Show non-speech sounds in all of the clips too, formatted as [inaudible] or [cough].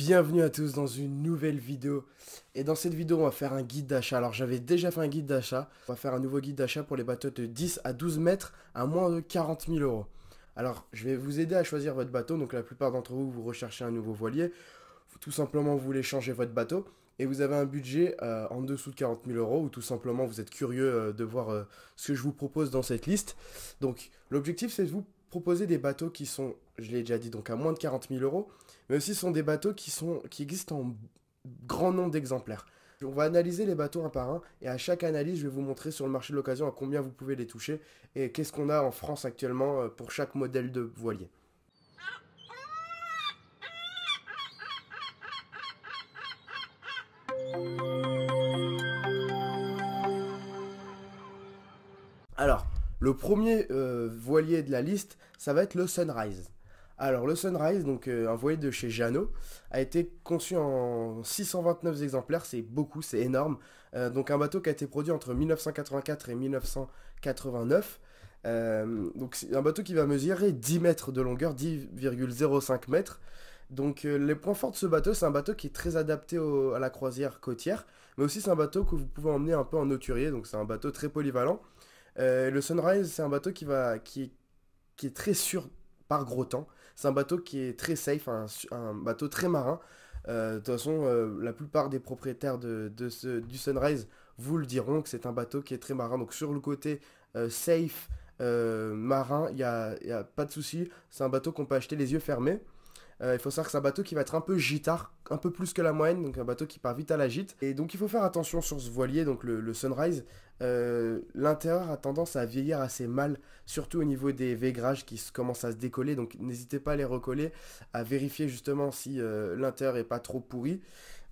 Bienvenue à tous dans une nouvelle vidéo et dans cette vidéo on va faire un guide d'achat alors j'avais déjà fait un guide d'achat on va faire un nouveau guide d'achat pour les bateaux de 10 à 12 mètres à moins de 40 000 euros alors je vais vous aider à choisir votre bateau donc la plupart d'entre vous vous recherchez un nouveau voilier tout simplement vous voulez changer votre bateau et vous avez un budget euh, en dessous de 40 000 euros ou tout simplement vous êtes curieux euh, de voir euh, ce que je vous propose dans cette liste donc l'objectif c'est de vous proposer des bateaux qui sont je l'ai déjà dit donc à moins de 40 000 euros mais aussi ce sont des bateaux qui, sont, qui existent en grand nombre d'exemplaires. On va analyser les bateaux un par un et à chaque analyse, je vais vous montrer sur le marché de l'occasion à combien vous pouvez les toucher et qu'est-ce qu'on a en France actuellement euh, pour chaque modèle de voilier. Alors, le premier euh, voilier de la liste, ça va être le Sunrise. Alors, le Sunrise, donc un euh, voilier de chez Jano, a été conçu en 629 exemplaires, c'est beaucoup, c'est énorme. Euh, donc, un bateau qui a été produit entre 1984 et 1989. Euh, donc, c'est un bateau qui va mesurer 10 mètres de longueur, 10,05 mètres. Donc, les points forts de ce bateau, c'est un bateau qui est très adapté à la croisière côtière, mais aussi c'est un bateau que vous pouvez emmener un peu en auturier, donc c'est un bateau très polyvalent. le Sunrise, c'est un bateau qui, va, qui est très sûr par gros temps. C'est un bateau qui est très safe, un, bateau très marin. Euh, de toute façon, euh, la plupart des propriétaires de, du Sunrise vous le diront que c'est un bateau qui est très marin. Donc sur le côté euh, safe, marin, il n'y y a, pas de souci. C'est un bateau qu'on peut acheter les yeux fermés. Euh, il faut savoir que c'est un bateau qui va être un peu gitard, un peu plus que la moyenne, donc un bateau qui part vite à la gîte. Et donc il faut faire attention sur ce voilier, donc le, Sunrise. Euh, l'intérieur a tendance à vieillir assez mal, surtout au niveau des végrages qui commencent à se décoller, donc n'hésitez pas à les recoller, à vérifier justement si euh, l'intérieur est pas trop pourri.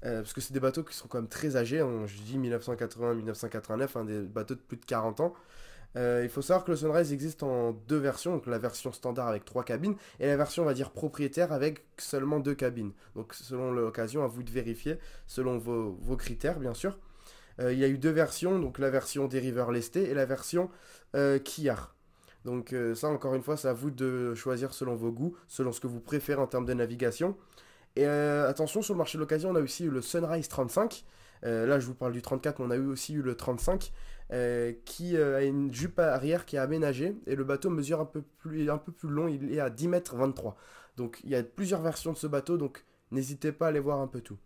parce que c'est des bateaux qui sont quand même très âgés, on, hein. je dis 1980-1989, hein, des bateaux de plus de 40 ans. Euh, il faut savoir que le Sunrise existe en deux versions, donc la version standard avec trois cabines et la version, on va dire, propriétaire avec seulement deux cabines. Donc selon l'occasion, à vous de vérifier, selon vos, critères, bien sûr. Euh, il y a eu deux versions, donc la version dériveur lesté et la version euh, Kiar. Donc euh, ça, encore une fois, c'est à vous de choisir selon vos goûts, selon ce que vous préférez en termes de navigation. Et attention, sur le marché de l'occasion, on a aussi eu le Sunrise 35. là, je vous parle du 34, mais on a eu aussi eu le 35. Euh, qui euh, a une jupe arrière qui est aménagée et le bateau mesure un peu plus, un peu plus long, il est à 10 mètres 23. Donc il y a plusieurs versions de ce bateau, donc n'hésitez pas à aller voir un peu tout.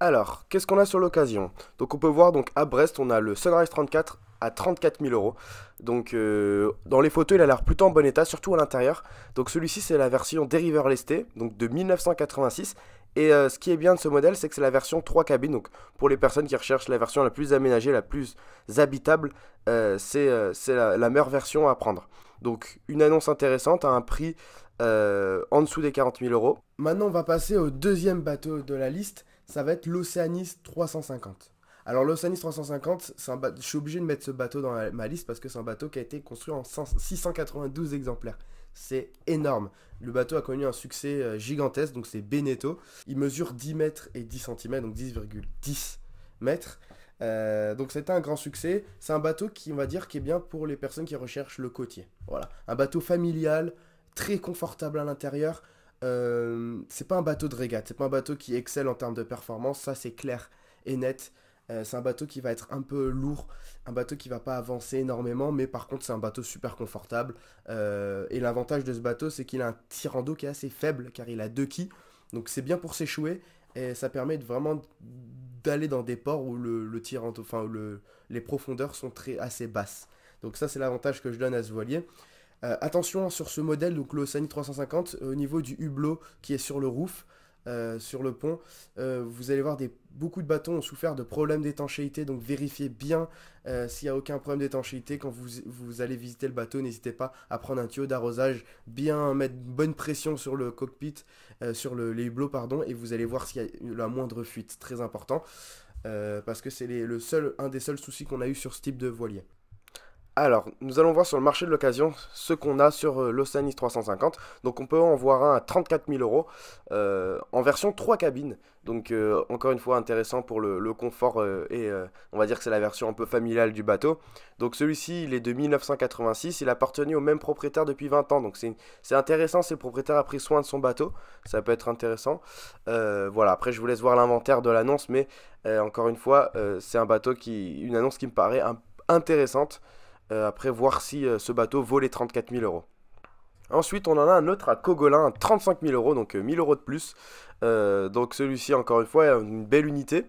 Alors, qu'est-ce qu'on a sur l'occasion Donc on peut voir donc à Brest, on a le Sunrise 34 à 34 000 euros. Donc euh, dans les photos, il a l'air plutôt en bon état, surtout à l'intérieur. Donc celui-ci, c'est la version dériveur lesté, donc de 1986. Et euh, ce qui est bien de ce modèle, c'est que c'est la version 3 cabines. Donc pour les personnes qui recherchent la version la plus aménagée, la plus habitable, euh, c'est euh, la, meilleure version à prendre. Donc une annonce intéressante à un prix en dessous des 40 000 euros. Maintenant, on va passer au deuxième bateau de la liste. Ça va être l'Oceanis 350. Alors l'Oceanis 350, je suis obligé de mettre ce bateau dans ma liste parce que c'est un bateau qui a été construit en 692 exemplaires. C'est énorme. Le bateau a connu un succès euh, gigantesque, donc c'est Beneteau. Il mesure 10 mètres et 10 cm, donc 10,10 mètres. Euh, donc c'est un grand succès. C'est un bateau qui, on va dire, qui est bien pour les personnes qui recherchent le côtier. Voilà, un bateau familial, très confortable à l'intérieur. Euh, c'est pas un bateau de régate, c'est pas un bateau qui excelle en termes de performance, ça c'est clair et net. Euh, c'est un bateau qui va être un peu lourd, un bateau qui va pas avancer énormément, mais par contre c'est un bateau super confortable. Euh, et l'avantage de ce bateau, c'est qu'il a un tirant d'eau qui est assez faible, car il a deux quilles, donc c'est bien pour s'échouer, et ça permet vraiment d'aller dans des ports où le, enfin les profondeurs sont très assez basses. Donc ça c'est l'avantage que je donne à ce voilier. Euh, attention sur ce modèle, donc le Sani 350, au niveau du hublot qui est sur le roof, euh, sur le pont. Euh, vous allez voir, des, beaucoup de bâtons ont souffert de problèmes d'étanchéité, donc vérifiez bien euh, s'il n'y a aucun problème d'étanchéité. Quand vous, allez visiter le bateau, n'hésitez pas à prendre un tuyau d'arrosage, bien mettre bonne pression sur le cockpit, sur les hublots, pardon, et vous allez voir s'il y a la moindre fuite, très important, parce que c'est le seul, un des seuls soucis qu'on a eu sur ce type de voilier. Alors, nous allons voir sur le marché de l'occasion ce qu'on a sur euh, 350. Donc, on peut en voir un à 34 000 euros euh, en version 3 cabines. Donc, euh, encore une fois, intéressant pour le, confort euh, et on va dire que c'est la version un peu familiale du bateau. Donc, celui-ci, il est de 1986. Il appartenait au même propriétaire depuis 20 ans. Donc, c'est intéressant si le propriétaire a pris soin de son bateau. Ça peut être intéressant. voilà, après, je vous laisse voir l'inventaire de l'annonce. Mais encore une fois, c'est un bateau qui. Une annonce qui me paraît intéressante. Euh, après, voir si euh, ce bateau vaut les 34 000 euros. Ensuite, on en a un autre à Cogolin, 35 000 euros, donc 1000 euh, euros de plus. donc celui-ci, encore une fois, est une belle unité.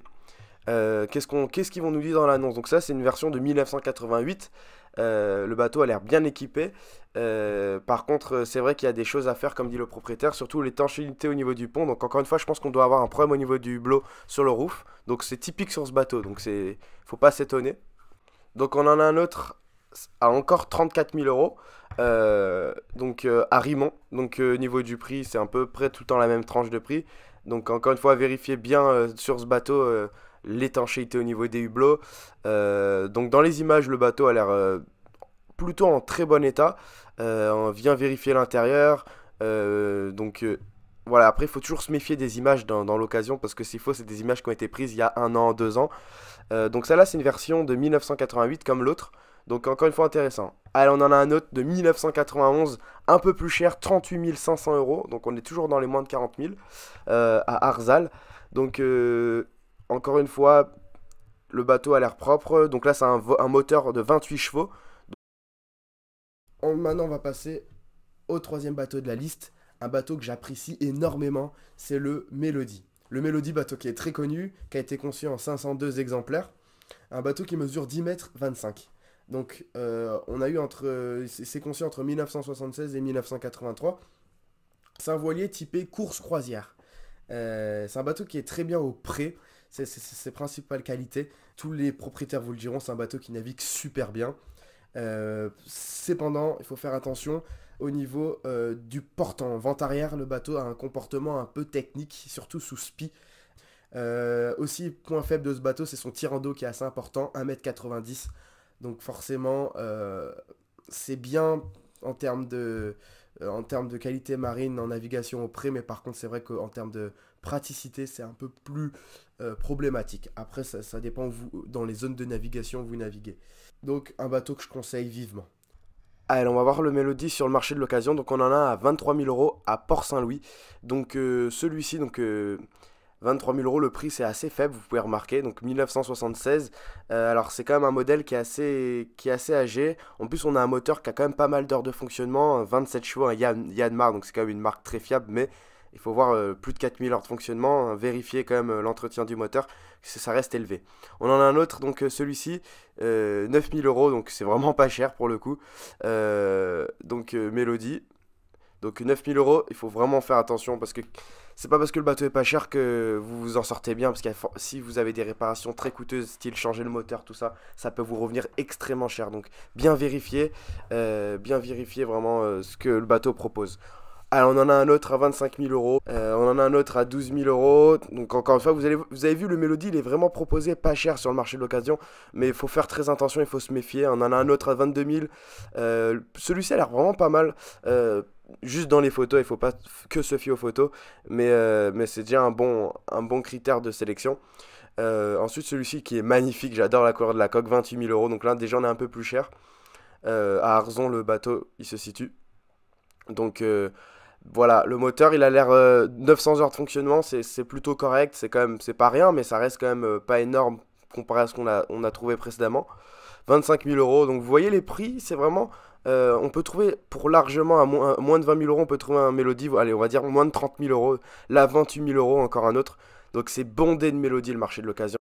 Qu'est-ce qu'ils vont nous dire dans l'annonce Donc ça, c'est une version de 1988. le bateau a l'air bien équipé. par contre, c'est vrai qu'il y a des choses à faire, comme dit le propriétaire, surtout l'étanchéité au niveau du pont. Donc encore une fois, je pense qu'on doit avoir un problème au niveau du hublot sur le roof. Donc c'est typique sur ce bateau, donc c'est faut pas s'étonner. Donc on en a un autre à encore 34 000 euros. Euh, donc euh, à Rimont. Donc euh, au niveau du prix, c'est un peu près tout le temps la même tranche de prix. Donc encore une fois, vérifiez bien sur ce bateau l'étanchéité au niveau des hublots. donc dans les images, le bateau a l'air plutôt en très bon état. on vient vérifier l'intérieur. donc voilà, après, il faut toujours se méfier des images dans, l'occasion, parce que s'il faut, c'est des images qui ont été prises il y a un an, deux ans. donc celle-là, c'est une version de 1988 comme l'autre. Donc encore une fois intéressant. Allez, on en a un autre de 1991, un peu plus cher, 38 500 euros. Donc on est toujours dans les moins de 40 000 euh, à Arzal. Donc euh, encore une fois, le bateau a l'air propre. Donc là, c'est un, moteur de 28 chevaux. maintenant, on va passer au troisième bateau de la liste. Un bateau que j'apprécie énormément, c'est le Melody. Le Melody, bateau qui est très connu, qui a été conçu en 502 exemplaires. Un bateau qui mesure 10 mètres 25. Donc, euh, on a eu entre. Euh, c'est conçu entre 1976 et 1983. C'est un voilier typé course-croisière. Euh, c'est un bateau qui est très bien au pré. C'est ses principales qualités. Tous les propriétaires vous le diront, c'est un bateau qui navigue super bien. cependant, il faut faire attention au niveau du portant. Vent arrière, le bateau a un comportement un peu technique, surtout sous spi. aussi, point faible de ce bateau, c'est son en d'eau qui est assez important, 1m90 donc forcément, euh, c'est bien en termes de euh, en de qualité marine en navigation au pré, mais par contre, c'est vrai qu'en termes de praticité, c'est un peu plus euh, problématique. Après, ça, dépend vous, dans les zones de navigation où vous naviguez. Donc, un bateau que je conseille vivement. Allez, on va voir le Mélodie sur le marché de l'occasion. Donc, on en a à 23 000 euros à Port-Saint-Louis. Donc, celui-ci, donc. 23 000 euros, le prix c'est assez faible, vous pouvez remarquer, donc 1976. Euh, alors c'est quand même un modèle qui est, assez, qui est assez âgé. En plus on a un moteur qui a quand même pas mal d'heures de fonctionnement, 27 chevaux, un Yanmar, donc c'est quand même une marque très fiable, mais il faut voir euh, plus de 4000 heures de fonctionnement, hein, vérifier quand même euh, l'entretien du moteur, ça reste élevé. On en a un autre, donc celui-ci, 9000 euros, donc c'est vraiment [laughs] pas cher pour le coup. donc Mélodie, donc 9000 euros, il faut vraiment faire attention parce que c'est pas parce que le bateau est pas cher que vous vous en sortez bien. Parce que si vous avez des réparations très coûteuses, style changer le moteur, tout ça, ça peut vous revenir extrêmement cher. Donc bien vérifier, euh, bien vérifier vraiment euh, ce que le bateau propose. Alors, on en a un autre à 25000 euros. Euh, on en a un autre à 12000 euros. Donc, encore une fois, vous, vous avez vu, le Mélodie, il est vraiment proposé pas cher sur le marché de l'occasion. Mais il faut faire très attention, il faut se méfier. On en a un autre à 22 Celui-ci a l'air vraiment pas mal juste dans les photos, il faut pas que se fier aux photos, mais, euh, mais c'est déjà un bon, un bon critère de sélection. Euh, ensuite, celui-ci qui est magnifique, j'adore la couleur de la coque, 28 000 euros, donc là déjà on est un peu plus cher. Euh, à Arzon, le bateau, il se situe. Donc voilà, le moteur, il a l'air 900 heures de fonctionnement, c'est plutôt correct, c'est quand même, c'est pas rien, mais ça reste quand même pas énorme comparé à ce qu'on a, on a trouvé précédemment. 25 000 euros, donc vous voyez les prix, c'est vraiment euh, on peut trouver pour largement à moins, de 20 000 euros, on peut trouver un mélodie, allez, on va dire moins de 30 000 euros, là 28 000 euros, encore un autre. Donc c'est bondé de mélodie le marché de l'occasion.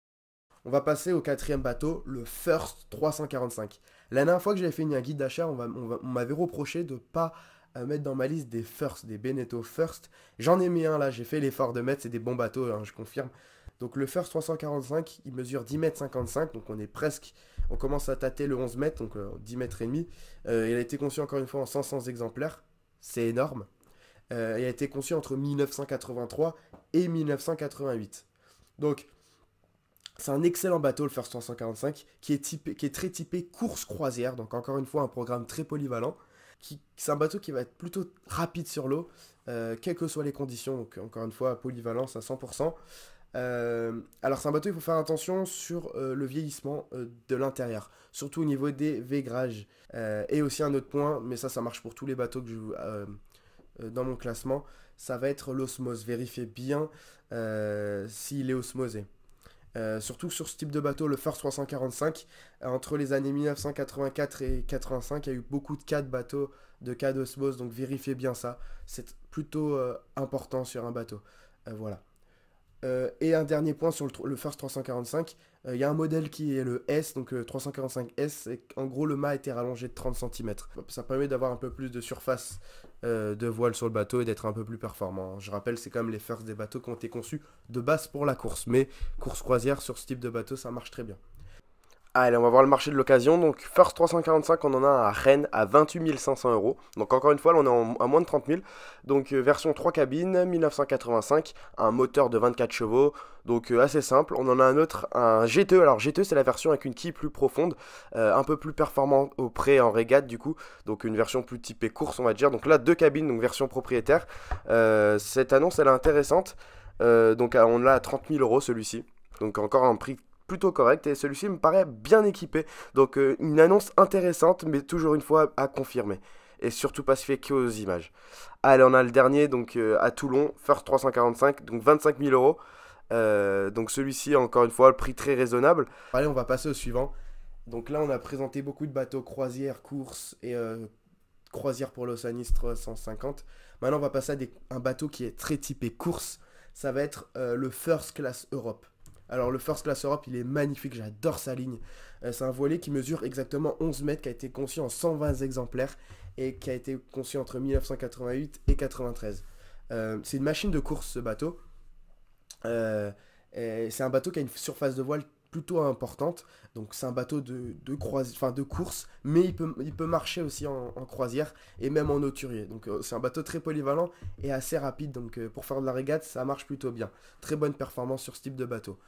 On va passer au quatrième bateau, le First 345. La dernière fois que j'avais fait un guide d'achat, on, m'avait reproché de pas euh, mettre dans ma liste des First, des Beneteau First. J'en ai mis un là, j'ai fait l'effort de mettre, c'est des bons bateaux, hein, je confirme. Donc le First 345, il mesure 10 mètres 55, donc on est presque, on commence à tâter le 11 mètres, donc 10 euh, mètres et demi. Euh, il a été conçu encore une fois en 500 exemplaires, c'est énorme. Euh, il a été conçu entre 1983 et 1988. Donc c'est un excellent bateau le First 345 qui est, qui est très typé course croisière, donc encore une fois un programme très polyvalent. C'est un bateau qui va être plutôt rapide sur l'eau, quelles que soient les conditions, donc encore une fois polyvalence à 100%. Euh, alors c'est un bateau, il faut faire attention sur euh, le vieillissement euh, de l'intérieur, surtout au niveau des végrages. et aussi un autre point, mais ça ça marche pour tous les bateaux que je, dans mon classement, ça va être l'osmose. Vérifiez bien s'il est osmosé. surtout sur ce type de bateau, le First 345, entre les années 1984 et 85, il y a eu beaucoup de cas de bateaux, de cas d'osmose, donc vérifiez bien ça. C'est plutôt important sur un bateau. voilà. Euh, et un dernier point sur le, First 345, euh, il y a un modèle qui est le S, donc le 345S, et en gros le mât été rallongé de 30 cm. Ça permet d'avoir un peu plus de surface euh, de voile sur le bateau et d'être un peu plus performant. Hein. Je rappelle, c'est quand même les First des bateaux qui ont été conçus de base pour la course, mais course croisière sur ce type de bateau, ça marche très bien. Allez, on va voir le marché de l'occasion. Donc, First 345, on en a à Rennes à 28 500 euros. Donc, encore une fois, on est à moins de 30 000. Donc, euh, version 3 cabines, 1985, un moteur de 24 chevaux. Donc, euh, assez simple. On en a un autre, un GTE. Alors, GTE, c'est la version avec une quille plus profonde, euh, un peu plus performante au en régate, du coup. Donc, une version plus typée course, on va dire. Donc, là, deux cabines, donc version propriétaire. cette annonce, elle est intéressante. donc, on l'a à 30 000 euros celui-ci. Donc, encore un prix plutôt correct et celui-ci me paraît bien équipé. Donc euh, une annonce intéressante mais toujours une fois à confirmer. Et surtout pas se fier qu'aux images. Allez, on a le dernier, donc euh, à Toulon, First 345, donc 25 000 euros. Euh, donc celui-ci, encore une fois, le prix très raisonnable. Allez, on va passer au suivant. Donc là, on a présenté beaucoup de bateaux croisière, course, et croisière pour l'Océanis 350. Maintenant, on va passer à un bateau qui est très typé course. Ça va être le First Class Europe. Alors le First Class Europe, il est magnifique, j'adore sa ligne. Euh, c'est un voilier qui mesure exactement 11 mètres, qui a été conçu en 120 exemplaires et qui a été conçu entre 1988 et 1993. Euh, c'est une machine de course ce bateau. Euh, c'est un bateau qui a une surface de voile importante. Donc c'est un bateau de, de, enfin, de course, mais il peut, il peut marcher aussi en, croisière et même en auturier. Donc euh, c'est un bateau très polyvalent et assez rapide. Donc euh, pour faire de la régate, ça marche plutôt bien. Très bonne performance sur ce type de bateau.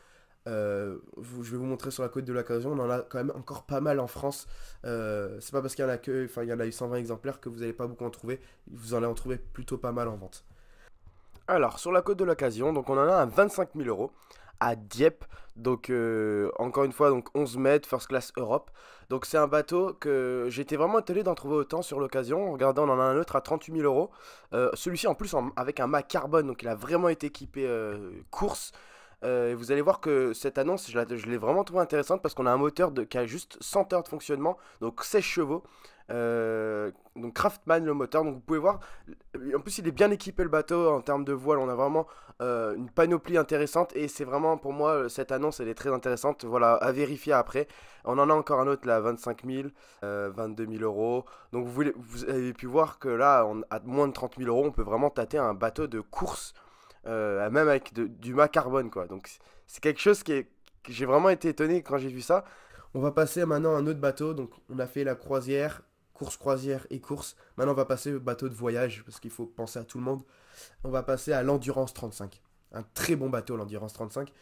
Euh, je vais vous montrer sur la côte de l'occasion, on en a quand même encore pas mal en France. c'est pas parce qu'il y en a que, enfin il y en a eu 120 exemplaires que vous n'allez pas beaucoup en trouver, vous en allez en trouver plutôt pas mal en vente. Alors sur la côte de l'occasion, donc on en a à 25 000 euros à Dieppe. Donc euh, encore une fois, donc 11 mètres, First Class Europe. Donc c'est un bateau que j'étais vraiment étonné d'en trouver autant sur l'occasion. Regardez, on en a un autre à 38 000 euros. Euh, celui-ci en plus avec un mât carbone, donc il a vraiment été équipé euh, course. vous allez voir que cette annonce, je l'ai vraiment trouvée intéressante parce qu'on a un moteur de, qui a juste 100 heures de fonctionnement, donc 16 chevaux. Euh, donc Craftman le moteur, donc vous pouvez voir, en plus il est bien équipé le bateau en termes de voile, on a vraiment euh, une panoplie intéressante et c'est vraiment pour moi euh, cette annonce elle est très intéressante, voilà à vérifier après. On en a encore un autre là, 25 000, 22 000 euros, donc vous, avez pu voir que là on, à moins de 30 000 euros on peut vraiment tâter un bateau de course, même avec du mât carbone quoi, donc c'est quelque chose qui est... J'ai vraiment été étonné quand j'ai vu ça. On va passer maintenant à un autre bateau. Donc, on a fait la croisière, course croisière et course. Maintenant, on va passer au bateau de voyage, parce qu'il faut penser à tout le monde. On va passer à l'Endurance 35. Un très bon bateau, l'Endurance 35.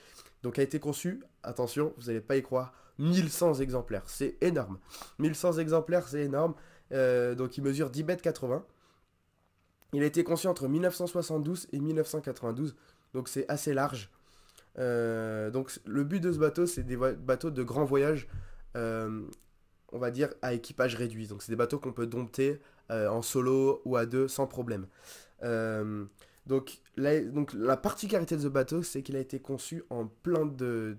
Donc, a été conçu, attention, vous n'allez pas y croire, 1100 exemplaires. C'est énorme. 1100 exemplaires, c'est énorme. Euh, donc, il mesure 10 mètres 80. Il a été conçu entre 1972 et 1992. Donc, c'est assez large. Euh, donc, le but de ce bateau, c'est des bateaux de grand voyage. Euh, on va dire, à équipage réduit. Donc c'est des bateaux qu'on peut dompter euh, en solo ou à deux sans problème. Euh, donc, la, particularité de ce bateau, c'est qu'il a été conçu en plein de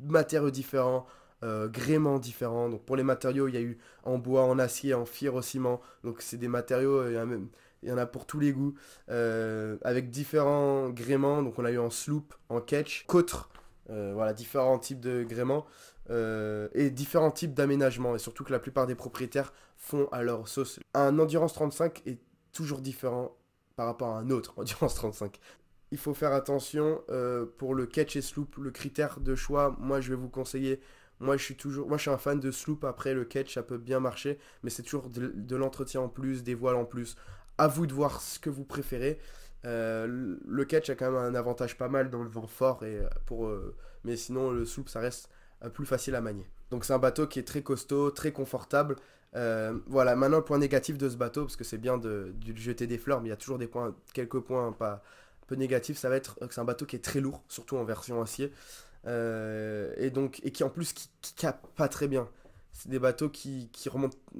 matériaux différents, euh, gréments différents. Donc pour les matériaux, il y a eu en bois, en acier, en fire, au ciment. Donc c'est des matériaux, il y, il en a pour tous les goûts, avec différents gréments. Donc on a eu en sloop, en catch, cotre. voilà, différents types de gréments. Euh, et différents types d'aménagements, et surtout que la plupart des propriétaires font à leur sauce. Un Endurance 35 est toujours différent par rapport à un autre [laughs] Endurance 35. Il faut faire attention euh, pour le catch et sloop, le critère de choix. Moi, je vais vous conseiller. Moi, je suis toujours, moi, je suis un fan de sloop. Après, le catch, ça peut bien marcher, mais c'est toujours de, l'entretien en plus, des voiles en plus. À vous de voir ce que vous préférez. Euh, le catch a quand même un avantage pas mal dans le vent fort et pour, mais sinon le sloop ça reste euh, plus facile à manier. Donc c'est un bateau qui est très costaud, très confortable. Euh, voilà, maintenant le point négatif de ce bateau, parce que c'est bien de, jeter des fleurs, mais il y a toujours des points, quelques points pas, peu négatifs, ça va être euh, que c'est un bateau qui est très lourd, surtout en version acier, et donc et qui en plus qui, capte pas très bien. C'est des bateaux qui, qui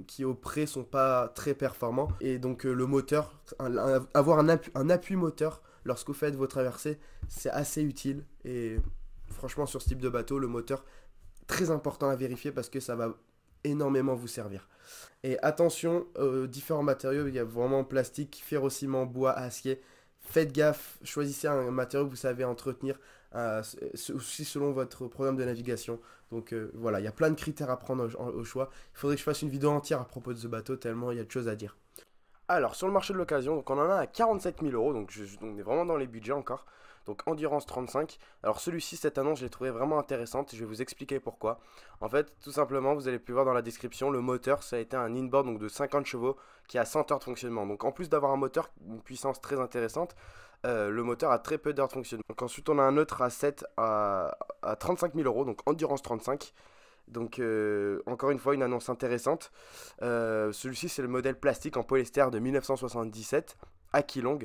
qui au près sont pas très performants, et donc le moteur, avoir un, un appui moteur lorsque vous faites vos traversées, c'est assez utile, et franchement sur ce type de bateau, le moteur très important à vérifier parce que ça va énormément vous servir. Et attention aux différents matériaux, il y a vraiment plastique, ferrociment, bois, acier. Faites gaffe, choisissez un matériau que vous savez entretenir euh, euh, aussi selon votre programme de navigation. Donc euh, voilà, il y a plein de critères à prendre au, choix. Il faudrait que je fasse une vidéo entière à propos de ce bateau tellement il y a de choses à dire. Alors sur le marché de l'occasion, donc on en a à 47 000 euros, donc on est vraiment dans les budgets encore donc Endurance 35. Alors celui-ci, cette annonce, je l'ai trouvé vraiment intéressante, je vais vous expliquer pourquoi. En fait, tout simplement, vous allez pu voir dans la description, le moteur, ça a été un inboard donc de 50 chevaux qui a 100 heures de fonctionnement. Donc en plus d'avoir un moteur, une puissance très intéressante, euh, le moteur a très peu d'heures de fonctionnement. Donc ensuite, on a un autre à 7 à, 35 000 euros, donc Endurance 35. Donc euh, encore une fois une annonce intéressante. Euh, celui-ci c'est le modèle plastique en polyester de 1977 à Long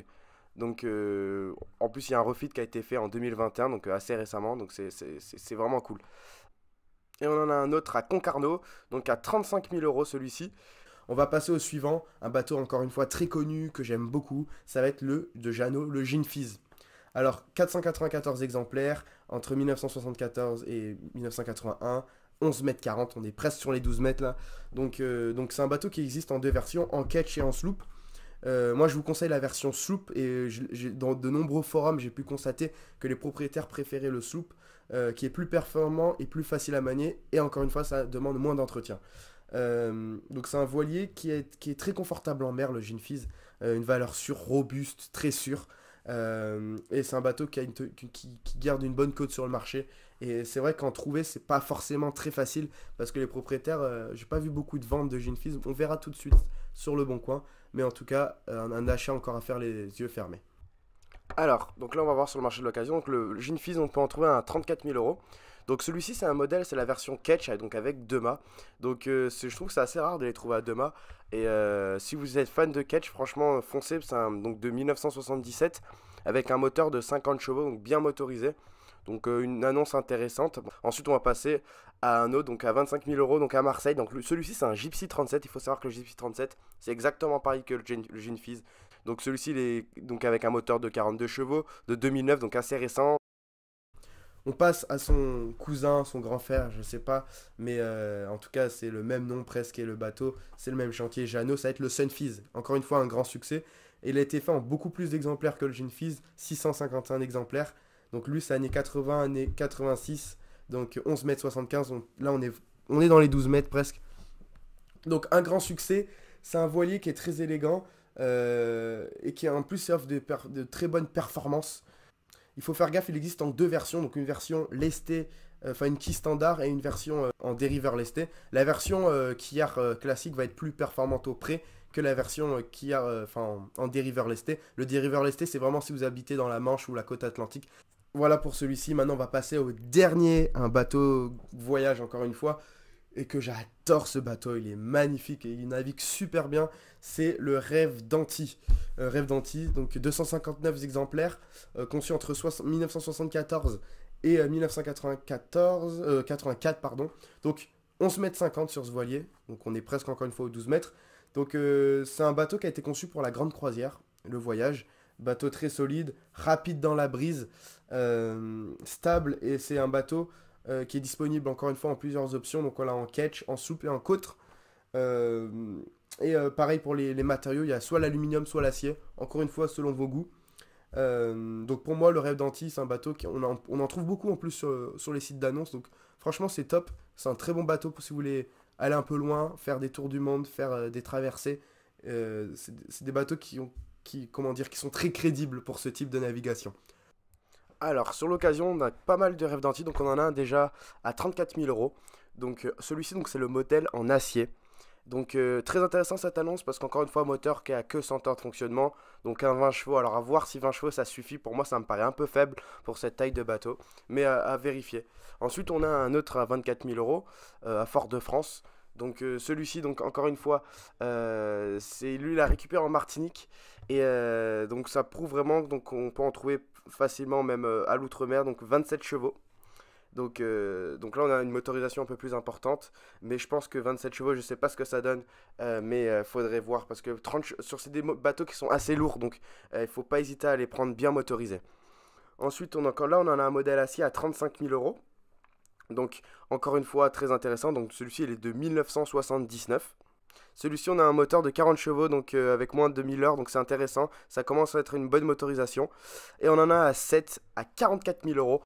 donc, euh, en plus, il y a un refit qui a été fait en 2021, donc euh, assez récemment, donc c'est vraiment cool. Et on en a un autre à Concarneau, donc à 35 000 euros celui-ci. On va passer au suivant, un bateau encore une fois très connu que j'aime beaucoup, ça va être le de Jeannot, le Ginfiz. Alors 494 exemplaires entre 1974 et 1981, 11 mètres 40, on est presque sur les 12 mètres là. Euh, donc c'est un bateau qui existe en deux versions, en catch et en sloop. Euh, moi, je vous conseille la version soupe et dans de nombreux forums, j'ai pu constater que les propriétaires préféraient le soupe, euh, qui est plus performant et plus facile à manier. Et encore une fois, ça demande moins d'entretien. Euh, donc c'est un voilier qui est, très confortable en mer, le Ginfiz, une valeur sûre, robuste, très sûre. et c'est un bateau qui, garde une bonne côte sur le marché. Et c'est vrai qu'en trouver, c'est pas forcément très facile parce que les propriétaires, j'ai pas vu beaucoup de ventes de Ginfiz, On verra tout de suite sur le bon coin. Mais en tout cas, euh, un, achat encore à faire les yeux fermés. Alors, donc là, on va voir sur le marché de l'occasion. Donc, le Ginfiz on peut en trouver un 34 000 euros. Donc, celui-ci, c'est un modèle, c'est la version catch, donc avec deux mâts. Donc, euh, je trouve que c'est assez rare de les trouver à deux mâts. Et euh, si vous êtes fan de catch, franchement, foncez, c'est donc de 1977 avec un moteur de 50 chevaux, donc bien motorisé. Donc euh, une annonce intéressante. Ensuite, on va passer à un autre, donc à 25 000 euros, donc à Marseille. Donc celui-ci, c'est un Gypsy 37. Il faut savoir que le Gypsy 37, c'est exactement pareil que le, Gen Fizz. Donc celui-ci, il est donc avec un moteur de 42 chevaux de 2009, donc assez récent. On passe à son cousin, son grand frère, je ne sais pas, mais euh, en tout cas c'est le même nom presque et le bateau, c'est le même chantier. Jeannot, ça va être le Sunfizz. Encore une fois un grand succès. Il a été fait en beaucoup plus d'exemplaires que le Genfizz, 651 exemplaires. Donc lui, c'est années 80, années 86. Donc 11 mètres 75. là, on est, on est dans les 12 mètres presque. Donc un grand succès. C'est un voilier qui est très élégant euh, et qui en plus offre de, très bonnes performances. Il faut faire gaffe, il existe en deux versions. Donc une version lestée, euh, enfin une key standard et une version euh, en dériveur lesté. La version a classique va être plus performante au près que la version qui a en, en dériveur lesté. Le dériveur lesté, c'est vraiment si vous habitez dans la Manche ou la côte atlantique, voilà pour celui-ci. Maintenant, on va passer au dernier, un bateau voyage encore une fois, et que j'adore ce bateau. Il est magnifique et il navigue super bien. C'est le Rêve d'Anti. Euh, Rêve d'Anti, donc 259 exemplaires, euh, conçus entre 1974 et 1994, euh, 84, pardon. Donc 11 mètres 50 sur ce voilier, donc on est presque encore une fois aux 12 mètres. Donc c'est un bateau qui a été conçu pour la grande croisière, le voyage bateau très solide, rapide dans la brise, euh, stable, et c'est un bateau euh, qui est disponible encore une fois en plusieurs options, donc voilà en catch, en soupe et en côtre. Euh, et pareil pour les, matériaux, il y a soit l'aluminium, soit l'acier, encore une fois selon vos goûts. donc pour moi, le Rêve d'Antilles, c'est un bateau qu'on on en trouve beaucoup en plus sur, les sites d'annonce donc franchement c'est top, c'est un très bon bateau pour si vous voulez aller un peu loin, faire des tours du monde, faire des traversées. c'est des bateaux qui ont qui, comment dire, qui sont très crédibles pour ce type de navigation. Alors, sur l'occasion, on a pas mal de rêves d'anti, donc on en a un déjà à 34 000 euros. Donc, euh, celui-ci, donc, c'est le modèle en acier. Donc euh, très intéressant cette annonce parce qu'encore une fois moteur qui a que 100 heures de fonctionnement, donc un 20 chevaux. Alors à voir si 20 chevaux ça suffit, pour moi ça me paraît un peu faible pour cette taille de bateau, mais à, vérifier. Ensuite on a un autre à 24 000 euros euh, à Fort-de-France. Donc euh, celui-ci, donc encore une fois, euh, c'est lui la récupère en Martinique et euh, donc ça prouve vraiment qu'on peut en trouver facilement même euh, à l'outre-mer donc 27 chevaux. Donc, donc là on a une motorisation un peu plus importante, mais je pense que 27 chevaux, je ne sais pas ce que ça donne, mais il faudrait voir parce que sur ces bateaux qui sont assez lourds, donc il faut pas hésiter à les prendre bien motorisés. Ensuite, on encore là on en a un modèle acier à 35 000 euros. Donc, encore une fois, très intéressant. Donc, celui-ci, il est de 1979. Celui-ci, on a un moteur de 40 chevaux, donc euh, avec moins de 2000 heures, donc c'est intéressant. Ça commence à être une bonne motorisation. Et on en a à 7 à 44 000 euros.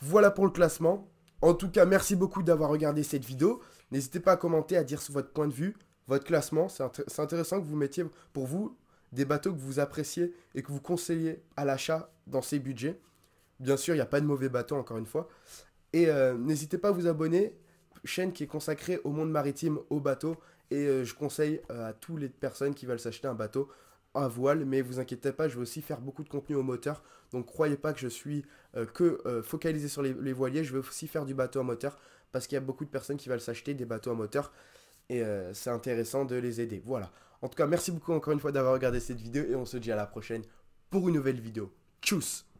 Voilà pour le classement. En tout cas, merci beaucoup d'avoir regardé cette vidéo. N'hésitez pas à commenter, à dire votre point de vue, votre classement. C'est intéressant que vous mettiez pour vous des bateaux que vous appréciez et que vous conseillez à l'achat dans ces budgets. Bien sûr, il n'y a pas de mauvais bateau, encore une fois. Et euh, n'hésitez pas à vous abonner, chaîne qui est consacrée au monde maritime, au bateau. Et euh, je conseille euh, à toutes les personnes qui veulent s'acheter un bateau, à voile. Mais vous inquiétez pas, je vais aussi faire beaucoup de contenu au moteur. Donc croyez pas que je suis que focalisé sur les, voiliers. Je vais aussi faire du bateau à moteur parce qu'il y a beaucoup de personnes qui veulent s'acheter des bateaux à moteur. Et c'est intéressant de les aider. Voilà. En tout cas, merci beaucoup encore une fois d'avoir regardé cette vidéo et on se dit à la prochaine pour une nouvelle vidéo. Tchuss